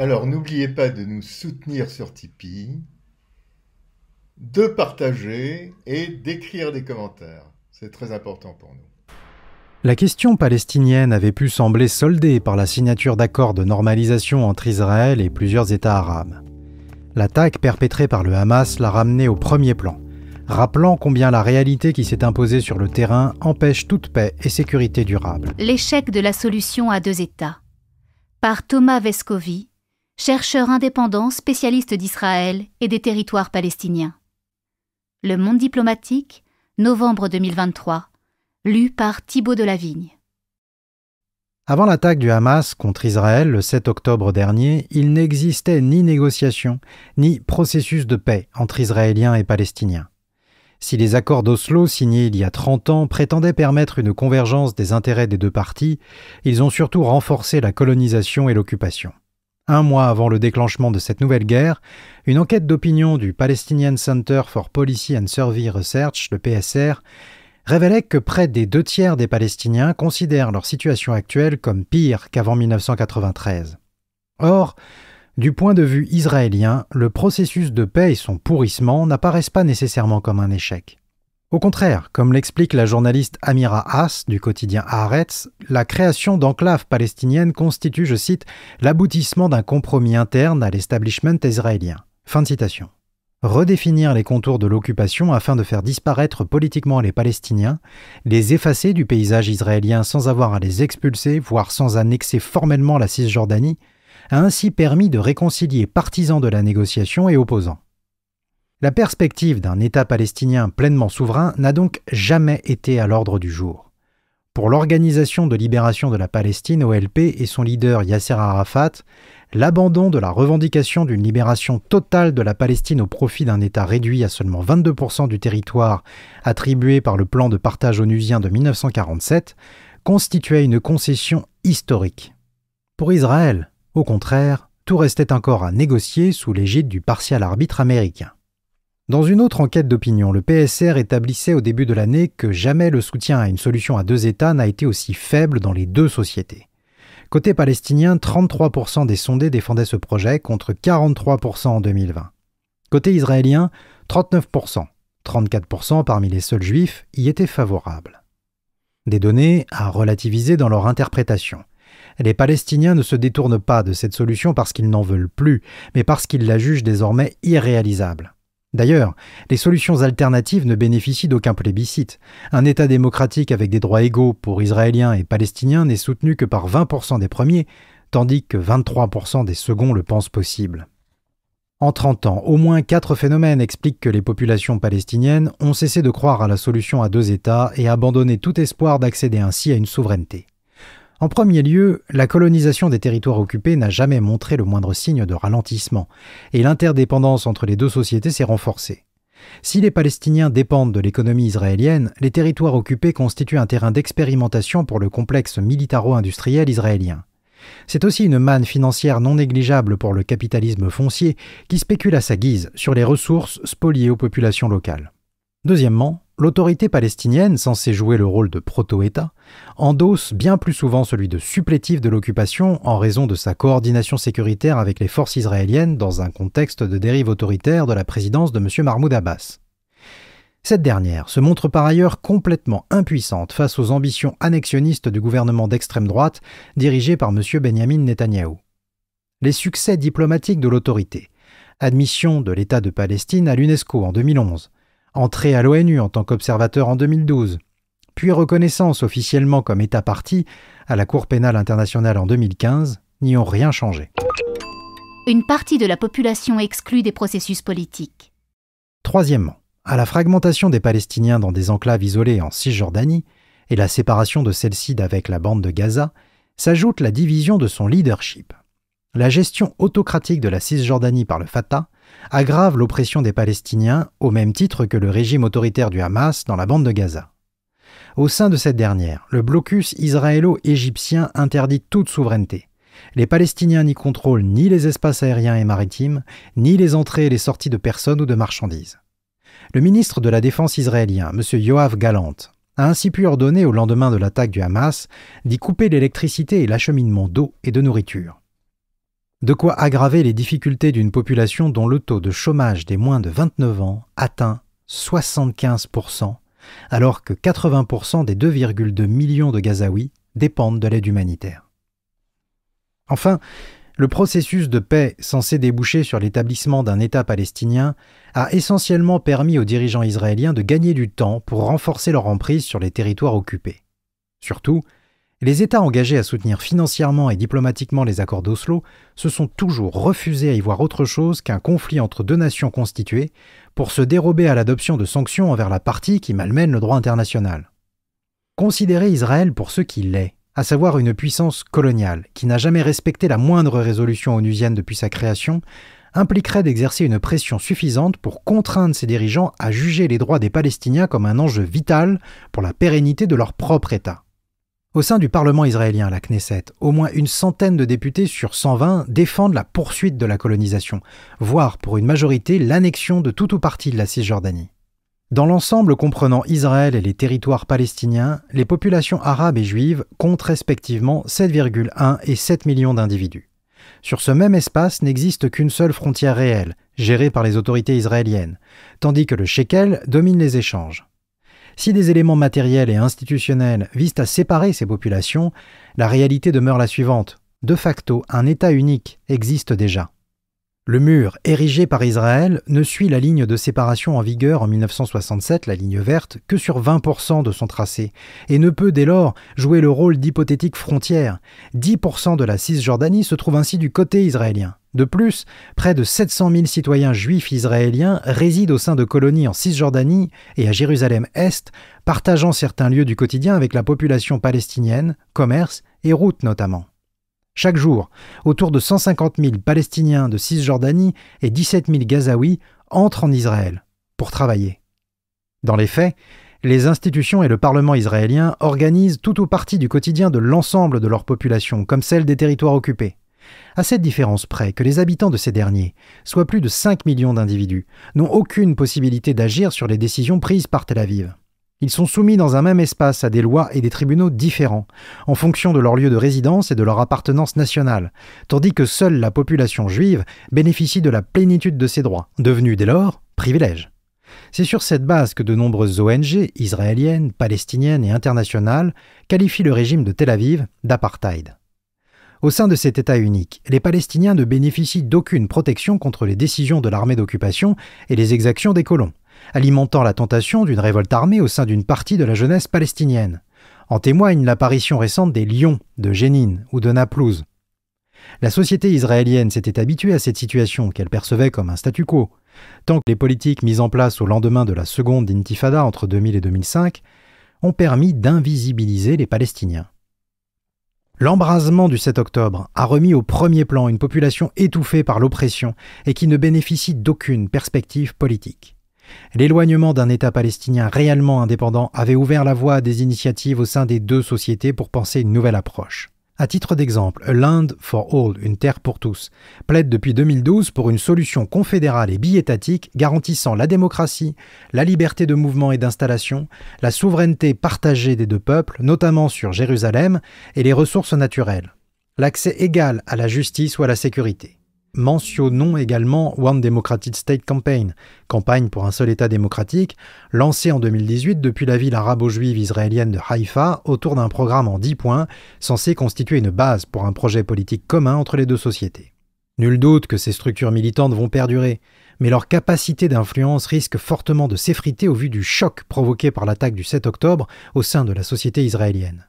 Alors n'oubliez pas de nous soutenir sur Tipeee, de partager et d'écrire des commentaires. C'est très important pour nous. La question palestinienne avait pu sembler soldée par la signature d'accords de normalisation entre Israël et plusieurs États arabes. L'attaque perpétrée par le Hamas l'a ramenée au premier plan, rappelant combien la réalité qui s'est imposée sur le terrain empêche toute paix et sécurité durable. L'échec de la solution à deux États. Par Thomas Vescovi, chercheur indépendant spécialiste d'Israël et des territoires palestiniens. Le Monde diplomatique, novembre 2023, lu par Thibaut Delavigne. Avant l'attaque du Hamas contre Israël le 7 octobre dernier, il n'existait ni négociation, ni processus de paix entre Israéliens et Palestiniens. Si les accords d'Oslo signés il y a 30 ans prétendaient permettre une convergence des intérêts des deux parties, ils ont surtout renforcé la colonisation et l'occupation. Un mois avant le déclenchement de cette nouvelle guerre, une enquête d'opinion du Palestinian Center for Policy and Survey Research, le PSR, révélait que près des deux tiers des Palestiniens considèrent leur situation actuelle comme pire qu'avant 1993. Or, du point de vue israélien, le processus de paix et son pourrissement n'apparaissent pas nécessairement comme un échec. Au contraire, comme l'explique la journaliste Amira Haas du quotidien Haaretz, la création d'enclaves palestiniennes constitue, je cite, l'aboutissement d'un compromis interne à l'establishment israélien. Fin de citation. Redéfinir les contours de l'occupation afin de faire disparaître politiquement les Palestiniens, les effacer du paysage israélien sans avoir à les expulser, voire sans annexer formellement la Cisjordanie, a ainsi permis de réconcilier partisans de la négociation et opposants. La perspective d'un État palestinien pleinement souverain n'a donc jamais été à l'ordre du jour. Pour l'Organisation de libération de la Palestine, OLP, et son leader Yasser Arafat, l'abandon de la revendication d'une libération totale de la Palestine au profit d'un État réduit à seulement 22% du territoire attribué par le plan de partage onusien de 1947 constituait une concession historique. Pour Israël, au contraire, tout restait encore à négocier sous l'égide du partial arbitre américain. Dans une autre enquête d'opinion, le PSR établissait au début de l'année que jamais le soutien à une solution à deux États n'a été aussi faible dans les deux sociétés. Côté palestinien, 33% des sondés défendaient ce projet contre 43% en 2020. Côté israélien, 39%, 34% parmi les seuls juifs y étaient favorables. Des données à relativiser dans leur interprétation. Les Palestiniens ne se détournent pas de cette solution parce qu'ils n'en veulent plus, mais parce qu'ils la jugent désormais irréalisable. D'ailleurs, les solutions alternatives ne bénéficient d'aucun plébiscite. Un État démocratique avec des droits égaux pour Israéliens et Palestiniens n'est soutenu que par 20% des premiers, tandis que 23% des seconds le pensent possible. En 30 ans, au moins 4 phénomènes expliquent que les populations palestiniennes ont cessé de croire à la solution à deux États et abandonné tout espoir d'accéder ainsi à une souveraineté. En premier lieu, la colonisation des territoires occupés n'a jamais montré le moindre signe de ralentissement, et l'interdépendance entre les deux sociétés s'est renforcée. Si les Palestiniens dépendent de l'économie israélienne, les territoires occupés constituent un terrain d'expérimentation pour le complexe militaro-industriel israélien. C'est aussi une manne financière non négligeable pour le capitalisme foncier qui spécule à sa guise sur les ressources spoliées aux populations locales. Deuxièmement, l'autorité palestinienne, censée jouer le rôle de proto-État, endosse bien plus souvent celui de supplétif de l'occupation en raison de sa coordination sécuritaire avec les forces israéliennes dans un contexte de dérive autoritaire de la présidence de M. Mahmoud Abbas. Cette dernière se montre par ailleurs complètement impuissante face aux ambitions annexionnistes du gouvernement d'extrême droite dirigé par M. Benjamin Netanyahou. Les succès diplomatiques de l'autorité, admission de l'État de Palestine à l'UNESCO en 2011, entrée à l'ONU en tant qu'observateur en 2012, puis reconnaissance officiellement comme État parti à la Cour pénale internationale en 2015, n'y ont rien changé. Une partie de la population exclue des processus politiques. Troisièmement, à la fragmentation des Palestiniens dans des enclaves isolées en Cisjordanie et la séparation de celle-ci d'avec la bande de Gaza, s'ajoute la division de son leadership. La gestion autocratique de la Cisjordanie par le Fatah aggrave l'oppression des Palestiniens au même titre que le régime autoritaire du Hamas dans la bande de Gaza. Au sein de cette dernière, le blocus israélo-égyptien interdit toute souveraineté. Les Palestiniens n'y contrôlent ni les espaces aériens et maritimes, ni les entrées et les sorties de personnes ou de marchandises. Le ministre de la Défense israélien, M. Yoav Galant, a ainsi pu ordonner au lendemain de l'attaque du Hamas d'y couper l'électricité et l'acheminement d'eau et de nourriture. De quoi aggraver les difficultés d'une population dont le taux de chômage des moins de 29 ans atteint 75%, alors que 80% des 2,2 millions de Gazaouis dépendent de l'aide humanitaire. Enfin, le processus de paix censé déboucher sur l'établissement d'un État palestinien a essentiellement permis aux dirigeants israéliens de gagner du temps pour renforcer leur emprise sur les territoires occupés. Surtout, les États engagés à soutenir financièrement et diplomatiquement les accords d'Oslo se sont toujours refusés à y voir autre chose qu'un conflit entre deux nations constituées pour se dérober à l'adoption de sanctions envers la partie qui malmène le droit international. Considérer Israël pour ce qu'il est, à savoir une puissance coloniale qui n'a jamais respecté la moindre résolution onusienne depuis sa création, impliquerait d'exercer une pression suffisante pour contraindre ses dirigeants à juger les droits des Palestiniens comme un enjeu vital pour la pérennité de leur propre État. Au sein du Parlement israélien, la Knesset, au moins une centaine de députés sur 120 défendent la poursuite de la colonisation, voire pour une majorité l'annexion de tout ou partie de la Cisjordanie. Dans l'ensemble comprenant Israël et les territoires palestiniens, les populations arabes et juives comptent respectivement 7,1 et 7 millions d'individus. Sur ce même espace n'existe qu'une seule frontière réelle, gérée par les autorités israéliennes, tandis que le shekel domine les échanges. Si des éléments matériels et institutionnels visent à séparer ces populations, la réalité demeure la suivante. De facto, un État unique existe déjà. Le mur érigé par Israël ne suit la ligne de séparation en vigueur en 1967, la ligne verte, que sur 20% de son tracé, et ne peut dès lors jouer le rôle d'hypothétique frontière. 10% de la Cisjordanie se trouve ainsi du côté israélien. De plus, près de 700 000 citoyens juifs israéliens résident au sein de colonies en Cisjordanie et à Jérusalem-Est, partageant certains lieux du quotidien avec la population palestinienne, commerce et routes notamment. Chaque jour, autour de 150 000 Palestiniens de Cisjordanie et 17 000 Gazaouis entrent en Israël pour travailler. Dans les faits, les institutions et le Parlement israélien organisent tout ou partie du quotidien de l'ensemble de leur population, comme celle des territoires occupés. À cette différence près que les habitants de ces derniers, soit plus de 5 millions d'individus, n'ont aucune possibilité d'agir sur les décisions prises par Tel Aviv. Ils sont soumis dans un même espace à des lois et des tribunaux différents, en fonction de leur lieu de résidence et de leur appartenance nationale, tandis que seule la population juive bénéficie de la plénitude de ses droits, devenus dès lors privilèges. C'est sur cette base que de nombreuses ONG, israéliennes, palestiniennes et internationales, qualifient le régime de Tel Aviv d'apartheid. Au sein de cet État unique, les Palestiniens ne bénéficient d'aucune protection contre les décisions de l'armée d'occupation et les exactions des colons, alimentant la tentation d'une révolte armée au sein d'une partie de la jeunesse palestinienne. En témoigne l'apparition récente des lions de Génine ou de Naplouse. La société israélienne s'était habituée à cette situation qu'elle percevait comme un statu quo, tant que les politiques mises en place au lendemain de la seconde intifada entre 2000 et 2005 ont permis d'invisibiliser les Palestiniens. L'embrasement du 7 octobre a remis au premier plan une population étouffée par l'oppression et qui ne bénéficie d'aucune perspective politique. L'éloignement d'un État palestinien réellement indépendant avait ouvert la voie à des initiatives au sein des deux sociétés pour penser une nouvelle approche. À titre d'exemple, l'Inde for All, une terre pour tous, plaide depuis 2012 pour une solution confédérale et biétatique garantissant la démocratie, la liberté de mouvement et d'installation, la souveraineté partagée des deux peuples, notamment sur Jérusalem, et les ressources naturelles, l'accès égal à la justice ou à la sécurité. Mentionnons également One Democratic State Campaign, campagne pour un seul État démocratique, lancée en 2018 depuis la ville arabo-juive israélienne de Haïfa autour d'un programme en 10 points censé constituer une base pour un projet politique commun entre les deux sociétés. Nul doute que ces structures militantes vont perdurer, mais leur capacité d'influence risque fortement de s'effriter au vu du choc provoqué par l'attaque du 7 octobre au sein de la société israélienne.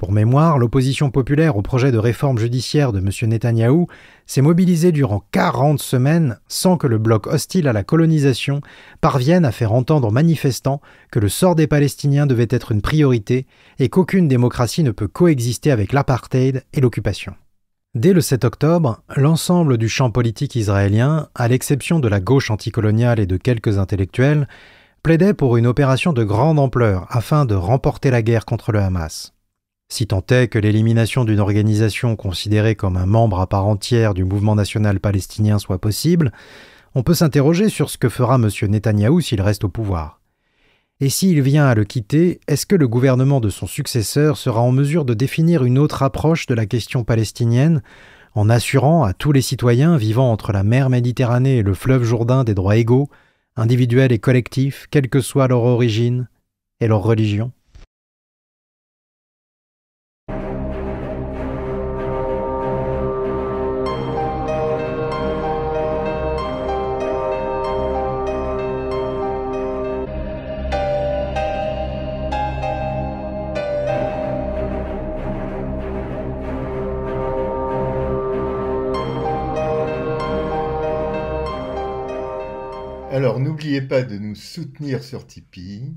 Pour mémoire, l'opposition populaire au projet de réforme judiciaire de M. Netanyahou s'est mobilisée durant 40 semaines sans que le bloc hostile à la colonisation parvienne à faire entendre aux manifestants que le sort des Palestiniens devait être une priorité et qu'aucune démocratie ne peut coexister avec l'apartheid et l'occupation. Dès le 7 octobre, l'ensemble du champ politique israélien, à l'exception de la gauche anticoloniale et de quelques intellectuels, plaidait pour une opération de grande ampleur afin de remporter la guerre contre le Hamas si tant est que l'élimination d'une organisation considérée comme un membre à part entière du mouvement national palestinien soit possible, on peut s'interroger sur ce que fera M. Netanyahou s'il reste au pouvoir. Et s'il vient à le quitter, est-ce que le gouvernement de son successeur sera en mesure de définir une autre approche de la question palestinienne en assurant à tous les citoyens vivant entre la mer Méditerranée et le fleuve Jourdain des droits égaux, individuels et collectifs, quelle que soit leur origine et leur religion N'oubliez pas de nous soutenir sur Tipeee.